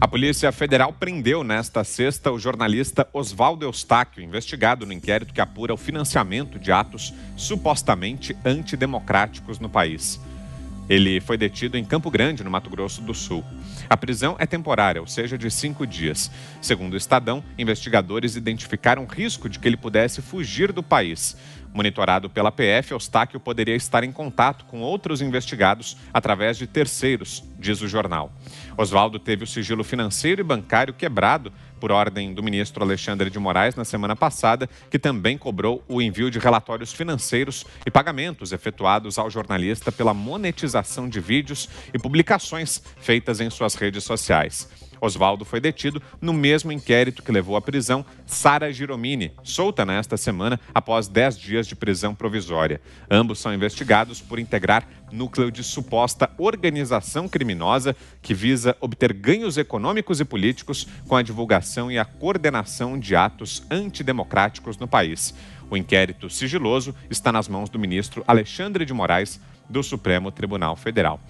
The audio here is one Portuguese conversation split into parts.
A Polícia Federal prendeu nesta sexta o jornalista Oswaldo Eustáquio, investigado no inquérito que apura o financiamento de atos supostamente antidemocráticos no país. Ele foi detido em Campo Grande, no Mato Grosso do Sul. A prisão é temporária, ou seja, de cinco dias. Segundo o Estadão, investigadores identificaram risco de que ele pudesse fugir do país. Monitorado pela PF, Eustáquio poderia estar em contato com outros investigados através de terceiros, diz o jornal. Oswaldo teve o sigilo financeiro e bancário quebrado por ordem do ministro Alexandre de Moraes na semana passada, que também cobrou o envio de relatórios financeiros e pagamentos efetuados ao jornalista pela monetização de vídeos e publicações feitas em suas redes sociais. Oswaldo foi detido no mesmo inquérito que levou à prisão Sara Giromini, solta nesta semana após 10 dias de prisão provisória. Ambos são investigados por integrar núcleo de suposta organização criminosa que visa obter ganhos econômicos e políticos com a divulgação e a coordenação de atos antidemocráticos no país. O inquérito sigiloso está nas mãos do ministro Alexandre de Moraes, do Supremo Tribunal Federal.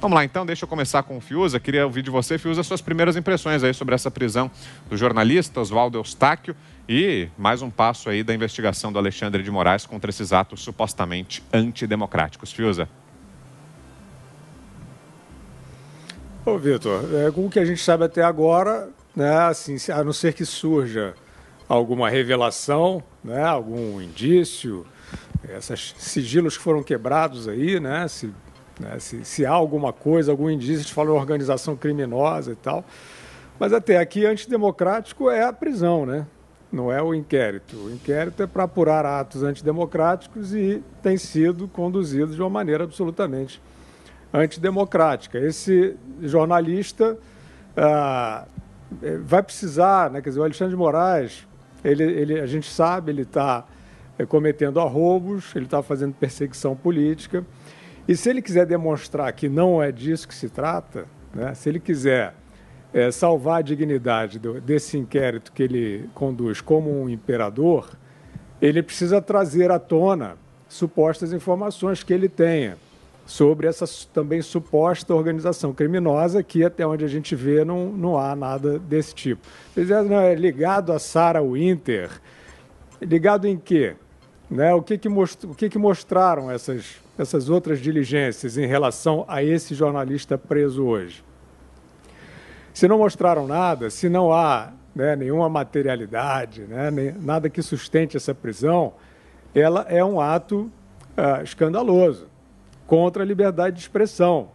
Vamos lá então, deixa eu começar com o Fiuza. Queria ouvir de você, Fiuza, suas primeiras impressões aí sobre essa prisão do jornalista Oswaldo Eustáquio e mais um passo aí da investigação do Alexandre de Moraes contra esses atos supostamente antidemocráticos. Fiuza. Ô, Vitor, é, com o que a gente sabe até agora, né, assim, a não ser que surja alguma revelação, né, algum indício, esses sigilos que foram quebrados aí, né, se né? Se, se, há alguma coisa, algum indício, de fala em organização criminosa e tal. Mas até aqui, antidemocrático é a prisão, né? não é o inquérito. O inquérito é para apurar atos antidemocráticos e tem sido conduzido de uma maneira absolutamente antidemocrática. Esse jornalista ah, eh, vai precisar, né? quer dizer, o Alexandre de Moraes, ele, ele, a gente sabe, ele está eh, cometendo arrobos, ele está fazendo perseguição política. E se ele quiser demonstrar que não é disso que se trata, né, se ele quiser é, salvar a dignidade do, desse inquérito que ele conduz como um imperador, ele precisa trazer à tona supostas informações que ele tenha sobre essa também suposta organização criminosa, que até onde a gente vê não, não há nada desse tipo. Ele é, não, é ligado a Sarah Winter. Ligado em quê? Né? O, que, que, most... o que, que mostraram essas, essas outras diligências em relação a esse jornalista preso hoje? Se não mostraram nada, se não há né, nenhuma materialidade, né, nem, nada que sustente essa prisão, ela é um ato ah, escandaloso contra a liberdade de expressão.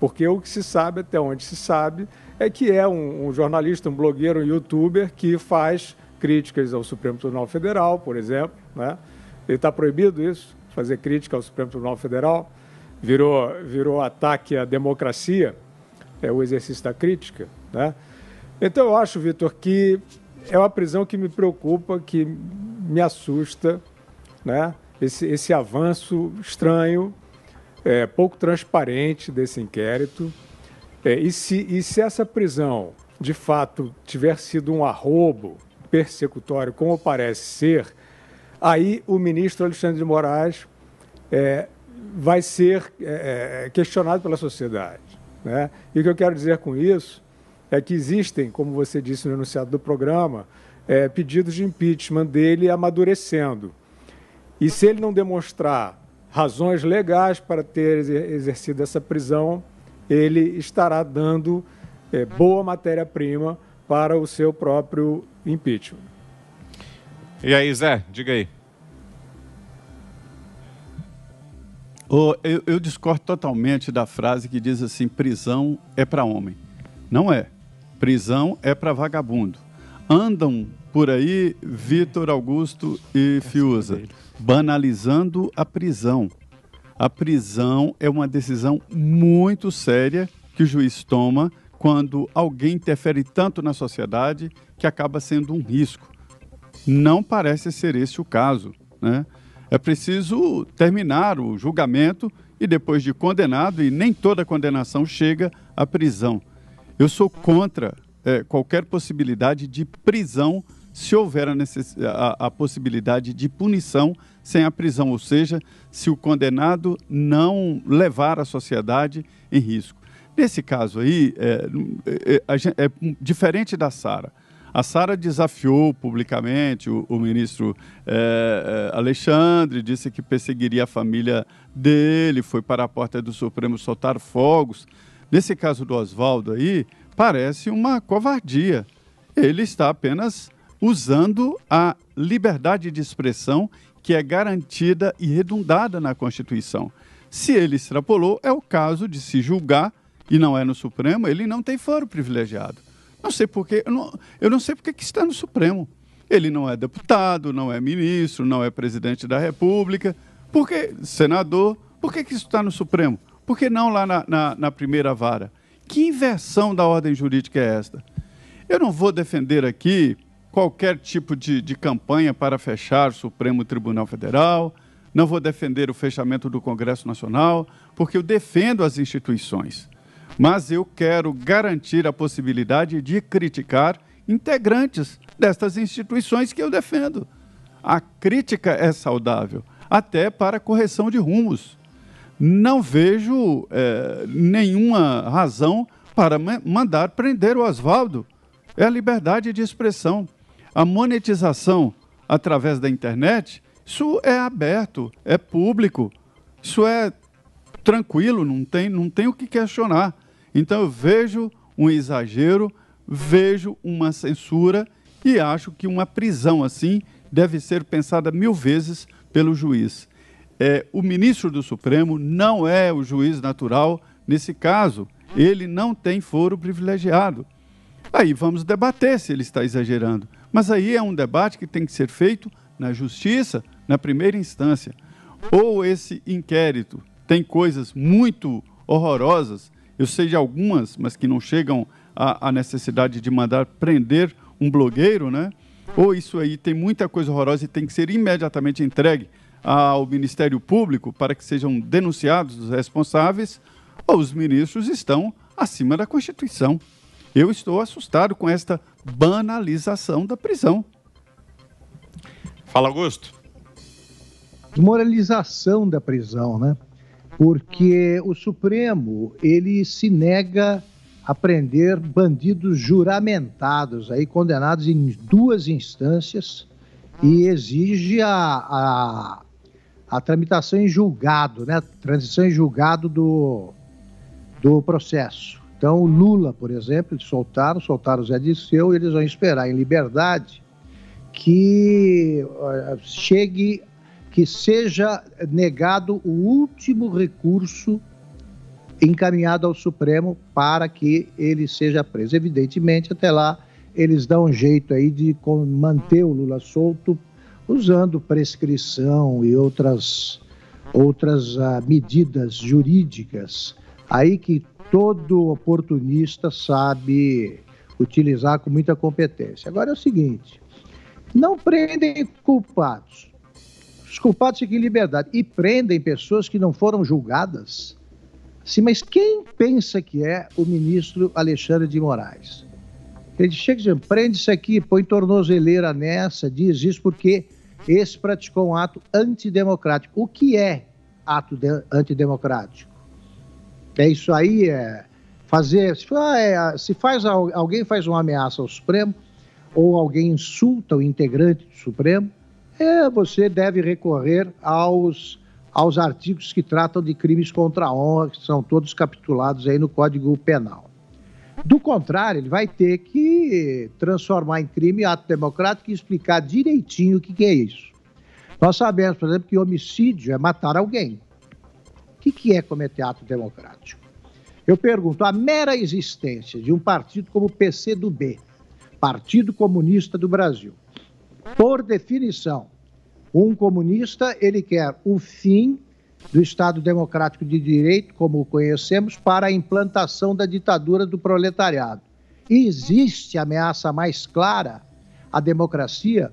Porque o que se sabe, até onde se sabe, é que é um, um jornalista, um blogueiro, um youtuber que faz críticas ao Supremo Tribunal Federal, por exemplo, né? E está proibido isso, fazer crítica ao Supremo Tribunal Federal. Virou, virou ataque à democracia, é o exercício da crítica. Né? Então, eu acho, Vitor, que é uma prisão que me preocupa, que me assusta, né? esse, esse avanço estranho, é, pouco transparente desse inquérito. É, e, se, e se essa prisão, de fato, tiver sido um arrobo persecutório, como parece ser, Aí o ministro Alexandre de Moraes é, vai ser é, é, questionado pela sociedade. Né? E o que eu quero dizer com isso é que existem, como você disse no enunciado do programa, é, pedidos de impeachment dele amadurecendo. E se ele não demonstrar razões legais para ter exercido essa prisão, ele estará dando é, boa matéria-prima para o seu próprio impeachment. E aí, Zé, diga aí. Oh, eu, eu, discordo totalmente da frase que diz assim: prisão é para homem. Não é. Prisão é para vagabundo. Andam por aí Vitor Augusto e é Fiuza, banalizando a prisão. A prisão é uma decisão muito séria que o juiz toma quando alguém interfere tanto na sociedade que acaba sendo um risco. Não parece ser esse o caso. Né? É preciso terminar o julgamento e depois de condenado, e nem toda condenação chega à prisão. Eu sou contra é, qualquer possibilidade de prisão se houver a, necess... a, a, possibilidade de punição sem a prisão, ou seja, se o condenado não levar a sociedade em risco. Nesse caso aí, é, é, é, é diferente da Sara. A Sara desafiou publicamente o, o ministro eh, eh, Alexandre, disse que perseguiria a família dele, foi para a porta do Supremo soltar fogos. Nesse caso do Oswaldo aí, parece uma covardia. Ele está apenas usando a liberdade de expressão que é garantida e redundada na Constituição. Se ele extrapolou, é o caso de se julgar, e não é no Supremo, ele não tem foro privilegiado. Não sei porquê, eu não, eu não sei porque que está no Supremo. Ele não é deputado, não é ministro, não é presidente da República. Por que, senador, por que, que isso está no Supremo? Por que não lá na, na, na primeira vara? Que inversão da ordem jurídica é esta? Eu não vou defender aqui qualquer tipo de, de campanha para fechar o Supremo Tribunal Federal, não vou defender o fechamento do Congresso Nacional, porque eu defendo as instituições mas eu quero garantir a possibilidade de criticar integrantes destas instituições que eu defendo. A crítica é saudável, até para correção de rumos. Não vejo é, nenhuma razão para mandar prender o Oswaldo. É a liberdade de expressão. A monetização através da internet, isso é aberto, é público, isso é tranquilo, não tem, não tem o que questionar. Então eu vejo um exagero, vejo uma censura e acho que uma prisão assim deve ser pensada mil vezes pelo juiz. É, o ministro do Supremo não é o juiz natural nesse caso, ele não tem foro privilegiado. Aí vamos debater se ele está exagerando. Mas aí é um debate que tem que ser feito na justiça, na primeira instância. Ou esse inquérito tem coisas muito horrorosas eu sei de algumas, mas que não chegam à, à necessidade de mandar prender um blogueiro, né? Ou isso aí tem muita coisa horrorosa e tem que ser imediatamente entregue ao Ministério Público para que sejam denunciados os responsáveis, ou os ministros estão acima da Constituição. Eu estou assustado com esta banalização da prisão. Fala, Augusto. Desmoralização da prisão, né? porque o Supremo ele se nega a prender bandidos juramentados, aí condenados em duas instâncias, e exige a, a, a tramitação em julgado, né? Transição em julgado do, do processo. Então, Lula, por exemplo, eles soltaram, soltaram o Zé Disseu, e eles vão esperar em liberdade que chegue que seja negado o último recurso encaminhado ao Supremo para que ele seja preso. Evidentemente, até lá, eles dão um jeito aí de manter o Lula solto, usando prescrição e outras, outras uh, medidas jurídicas. Aí que todo oportunista sabe utilizar com muita competência. Agora é o seguinte: não prendem culpados, os culpados ficam em liberdade e prendem pessoas que não foram julgadas. Sim, mas quem pensa que é o ministro Alexandre de Moraes? Ele chega dizendo, prende isso aqui, põe tornozeleira nessa, diz isso porque esse praticou um ato antidemocrático. O que é ato de, antidemocrático? É isso aí, é fazer. Se, ah, é, se faz alguém faz uma ameaça ao Supremo, ou alguém insulta o integrante do Supremo, é, você deve recorrer aos, aos artigos que tratam de crimes contra a honra, que são todos capitulados aí no Código Penal. Do contrário, ele vai ter que transformar em crime ato democrático e explicar direitinho o que, que é isso. Nós sabemos, por exemplo, que homicídio é matar alguém. O que, que é cometer ato democrático? Eu pergunto, a mera existência de um partido como o PCdoB, Partido Comunista do Brasil, por definição, um comunista ele quer o fim do Estado Democrático de Direito, como o conhecemos, para a implantação da ditadura do proletariado. E existe ameaça mais clara à democracia?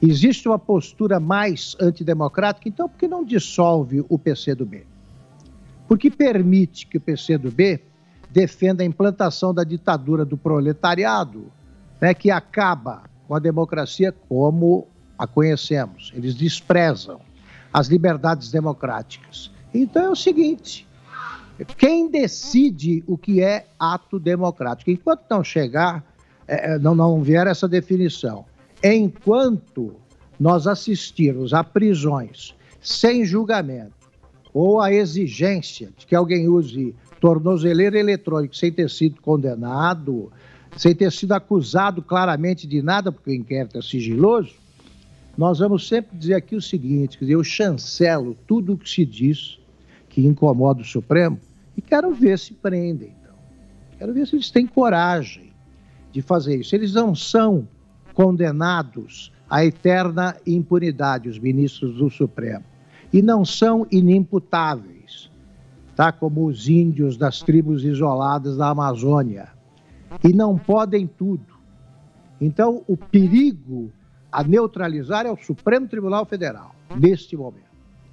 Existe uma postura mais antidemocrática? Então, por que não dissolve o PCdoB? Por que permite que o PCdoB defenda a implantação da ditadura do proletariado, né, que acaba com a democracia como a conhecemos. Eles desprezam as liberdades democráticas. Então é o seguinte: quem decide o que é ato democrático? Enquanto não chegar, é, é, não, não vier essa definição, enquanto nós assistirmos a prisões sem julgamento ou a exigência de que alguém use tornozeleira eletrônica sem ter sido condenado, sem ter sido acusado claramente de nada, porque o inquérito é sigiloso, nós vamos sempre dizer aqui o seguinte: dizer, eu chancelo tudo o que se diz que incomoda o Supremo e quero ver se prendem. Então. Quero ver se eles têm coragem de fazer isso. Eles não são condenados à eterna impunidade, os ministros do Supremo, e não são inimputáveis, tá? como os índios das tribos isoladas da Amazônia e não podem tudo. Então, o perigo a neutralizar é o Supremo Tribunal Federal, neste momento.